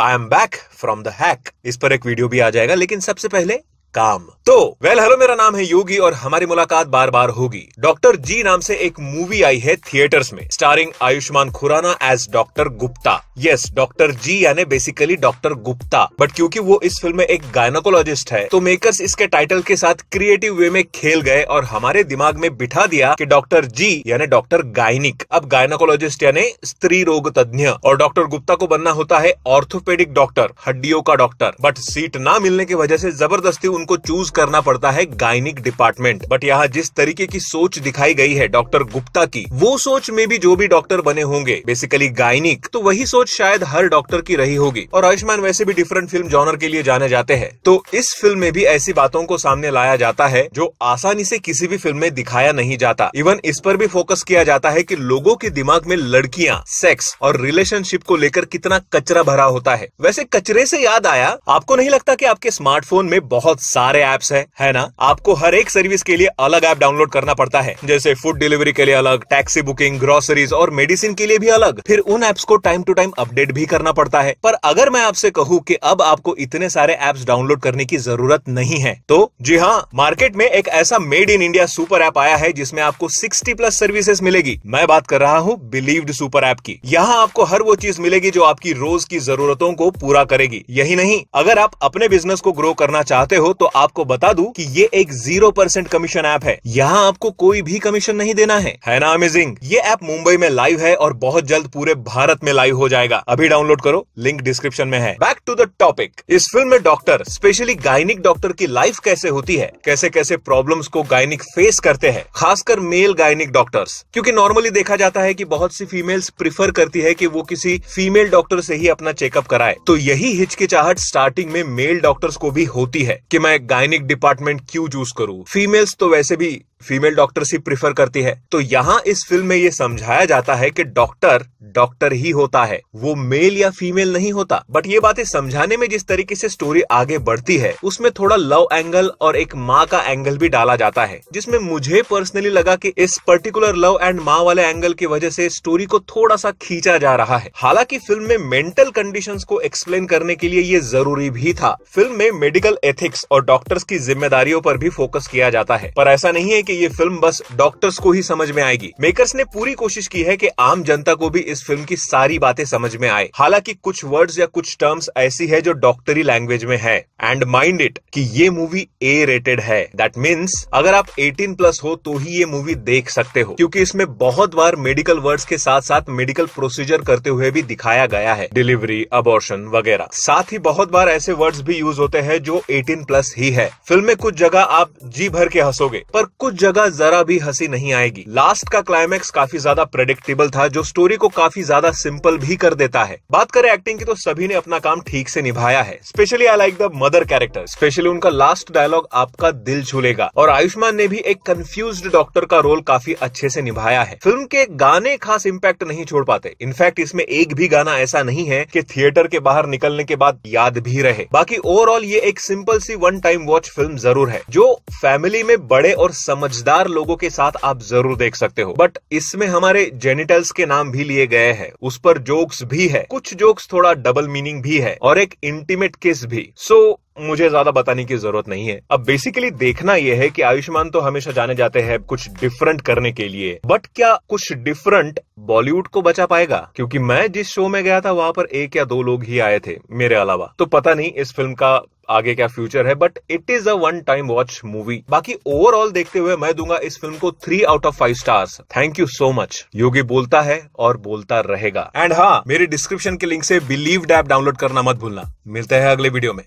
I am back from the hack इस पर एक वीडियो भी आ जाएगा लेकिन सबसे पहले काम तो वेल हेलो मेरा नाम है योगी और हमारी मुलाकात बार बार होगी डॉक्टर जी नाम से एक मूवी आई है थिएटर्स में starring Ayushmann Khurrana as doctor Gupta yes doctor G यानी बेसिकली डॉक्टर गुप्ता बट क्योंकि वो इस फिल्म में एक गायनाकोलॉजिस्ट है तो मेकर्स इसके टाइटल के साथ क्रिएटिव वे में खेल गए और हमारे दिमाग में बिठा दिया की डॉक्टर जी यानी डॉक्टर गायनिक अब गायनाकोलॉजिस्ट यानी स्त्री रोग तज्ञ और डॉक्टर गुप्ता को बनना होता है ऑर्थोपेडिक डॉक्टर हड्डियों का डॉक्टर बट सीट ना मिलने की वजह से जबरदस्ती उन उनको चूज करना पड़ता है गायनिक डिपार्टमेंट बट यहाँ जिस तरीके की सोच दिखाई गई है डॉक्टर गुप्ता की वो सोच में भी जो भी डॉक्टर बने होंगे बेसिकली गायनिक तो वही सोच शायद हर डॉक्टर की रही होगी और आयुष्मान वैसे भी डिफरेंट फिल्म जॉनर के लिए जाने जाते हैं तो इस फिल्म में भी ऐसी बातों को सामने लाया जाता है जो आसानी से किसी भी फिल्म में दिखाया नहीं जाता इवन इस पर भी फोकस किया जाता है की लोगों के दिमाग में लड़कियाँ सेक्स और रिलेशनशिप को लेकर कितना कचरा भरा होता है वैसे कचरे से याद आया आपको नहीं लगता की आपके स्मार्टफोन में बहुत सारे एप्स है है ना आपको हर एक सर्विस के लिए अलग ऐप डाउनलोड करना पड़ता है जैसे फूड डिलीवरी के लिए अलग टैक्सी बुकिंग ग्रोसरीज और मेडिसिन के लिए भी अलग फिर उन एप्स को टाइम टू टाइम अपडेट भी करना पड़ता है पर अगर मैं आपसे कहूँ की अब आपको इतने सारे एप्स डाउनलोड करने की जरूरत नहीं है तो जी हाँ मार्केट में एक ऐसा made in India super app आया है जिसमें आपको सिक्सटी प्लस सर्विसेज मिलेगी मैं बात कर रहा हूँ बिलीव्ड सुपर ऐप की यहाँ आपको हर वो चीज मिलेगी जो आपकी रोज की जरूरतों को पूरा करेगी यही नहीं अगर आप अपने बिजनेस को ग्रो करना चाहते हो तो तो आपको बता दू की ये एक जीरो परसेंट कमीशन ऐप है यहाँ आपको कोई भी कमीशन नहीं देना है है ना अमेजिंग ये ऐप मुंबई में लाइव है और बहुत जल्द पूरे भारत में लाइव हो जाएगा अभी डाउनलोड करो लिंक डिस्क्रिप्शन में है बैक टू द टॉपिक इस फिल्म में डॉक्टर स्पेशली गायनिक डॉक्टर की लाइफ कैसे होती है कैसे कैसे प्रॉब्लम को गायनिक फेस करते हैं खासकर मेल गायनिक डॉक्टर्स क्योंकि नॉर्मली देखा जाता है की बहुत सी फीमेल्स प्रिफर करती है की वो किसी फीमेल डॉक्टर से ही अपना चेकअप कराए तो यही हिचकिचाहट स्टार्टिंग में मेल डॉक्टर्स को भी होती है कि मैं गायनिक डिपार्टमेंट क्यों चूज करूँ फीमेल्स तो वैसे भी फीमेल डॉक्टर ही प्रिफर करती है तो यहाँ इस फिल्म में ये समझाया जाता है कि डॉक्टर डॉक्टर ही होता है वो मेल या फीमेल नहीं होता बट ये बातें समझाने में जिस तरीके से स्टोरी आगे बढ़ती है उसमें थोड़ा लव एंगल और एक माँ का एंगल भी डाला जाता है जिसमें मुझे पर्सनली लगा कि इस पर्टिकुलर लव एंड माँ वाले एंगल की वजह से स्टोरी को थोड़ा सा खींचा जा रहा है हालांकि फिल्म में मेंटल कंडीशन को एक्सप्लेन करने के लिए ये जरूरी भी था फिल्म में मेडिकल एथिक्स और डॉक्टर्स की जिम्मेदारियों पर भी फोकस किया जाता है पर ऐसा नहीं है की कि ये फिल्म बस डॉक्टर्स को ही समझ में आएगी मेकर्स ने पूरी कोशिश की है कि आम जनता को भी इस फिल्म की सारी बातें समझ में आए हालांकि कुछ वर्ड्स या कुछ टर्म्स ऐसी है जो डॉक्टरी लैंग्वेज में है एंड माइंड इट कि ये मूवी ए रेटेड है दैट मीन्स अगर आप 18 प्लस हो तो ही ये मूवी देख सकते हो क्योंकि इसमें बहुत बार मेडिकल वर्ड्स के साथ साथ मेडिकल प्रोसीजर करते हुए भी दिखाया गया है डिलीवरी अबॉर्शन वगैरह साथ ही बहुत बार ऐसे वर्ड्स भी यूज होते हैं जो एटीन प्लस ही है फिल्म में कुछ जगह आप जी भर के हंसोगे पर कुछ जगह जरा भी हंसी नहीं आएगी लास्ट का क्लाइमैक्स काफी ज्यादा प्रेडिक्टेबल था जो स्टोरी को काफी ज्यादा सिंपल भी कर देता है बात करें एक्टिंग की तो सभी ने अपना काम ठीक से निभाया है specially I like the mother character specially उनका लास्ट डायलॉग आपका दिल छूलेगा और आयुष्मान ने भी एक कंफ्यूज डॉक्टर का रोल काफी अच्छे से निभाया है फिल्म के गाने खास इम्पैक्ट नहीं छोड़ पाते इनफैक्ट इसमें एक भी गाना ऐसा नहीं है की थिएटर के बाहर निकलने के बाद याद भी रहे बाकी ओवरऑल ये एक सिंपल सी वन टाइम वॉच फिल्म जरूर है जो फैमिली में बड़े और समझ समझदार लोगों के साथ आप जरूर देख सकते हो बट इसमें हमारे जेनिटल्स के नाम भी लिए गए हैं उस पर जोक्स भी है कुछ जोक्स थोड़ा डबल मीनिंग भी है और एक इंटीमेट किस भी सो so, मुझे ज्यादा बताने की जरूरत नहीं है अब बेसिकली देखना यह है कि आयुष्मान तो हमेशा जाने जाते हैं कुछ डिफरेंट करने के लिए बट क्या कुछ डिफरेंट बॉलीवुड को बचा पाएगा क्योंकि मैं जिस शो में गया था वहां पर एक या दो लोग ही आए थे मेरे अलावा तो पता नहीं इस फिल्म का आगे क्या फ्यूचर है but it is a one time watch movie बाकी ओवरऑल देखते हुए मैं दूंगा इस फिल्म को three out of five stars thank you so much Yogi बोलता है और बोलता रहेगा एंड हाँ मेरे डिस्क्रिप्शन के लिंक से बिलीव डेप डाउनलोड करना मत भूलना मिलते हैं अगले वीडियो में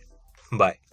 बाय